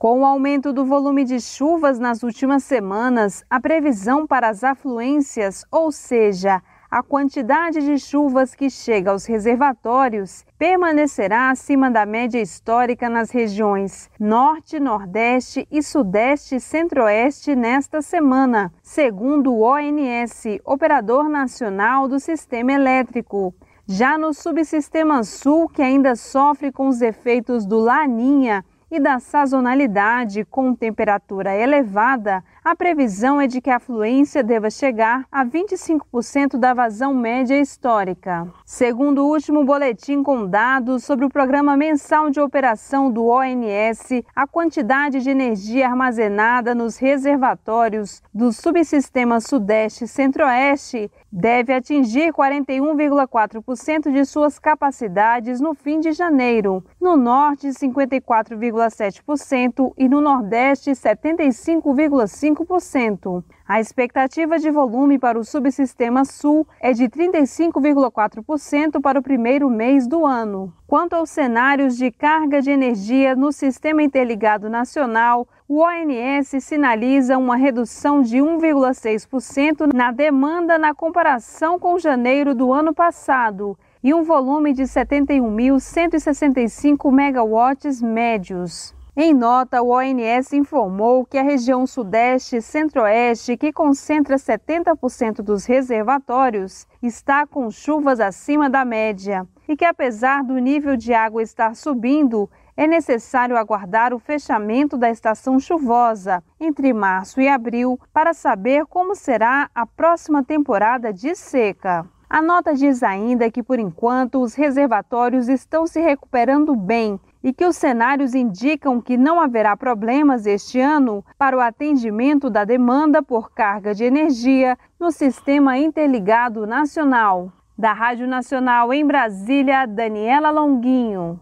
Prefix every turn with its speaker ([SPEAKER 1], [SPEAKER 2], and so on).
[SPEAKER 1] Com o aumento do volume de chuvas nas últimas semanas, a previsão para as afluências, ou seja, a quantidade de chuvas que chega aos reservatórios, permanecerá acima da média histórica nas regiões Norte, Nordeste e Sudeste e Centro-Oeste nesta semana, segundo o ONS, Operador Nacional do Sistema Elétrico. Já no subsistema sul, que ainda sofre com os efeitos do Laninha, e da sazonalidade com temperatura elevada a previsão é de que a afluência deva chegar a 25% da vazão média histórica. Segundo o último boletim com dados sobre o programa mensal de operação do ONS, a quantidade de energia armazenada nos reservatórios do subsistema Sudeste e Centro-Oeste deve atingir 41,4% de suas capacidades no fim de janeiro, no Norte 54,7% e no Nordeste 75,5%. A expectativa de volume para o subsistema Sul é de 35,4% para o primeiro mês do ano. Quanto aos cenários de carga de energia no Sistema Interligado Nacional, o ONS sinaliza uma redução de 1,6% na demanda na comparação com janeiro do ano passado e um volume de 71.165 megawatts médios. Em nota, o ONS informou que a região Sudeste e Centro-Oeste, que concentra 70% dos reservatórios, está com chuvas acima da média e que, apesar do nível de água estar subindo, é necessário aguardar o fechamento da estação chuvosa entre março e abril para saber como será a próxima temporada de seca. A nota diz ainda que, por enquanto, os reservatórios estão se recuperando bem e que os cenários indicam que não haverá problemas este ano para o atendimento da demanda por carga de energia no Sistema Interligado Nacional. Da Rádio Nacional em Brasília, Daniela Longuinho.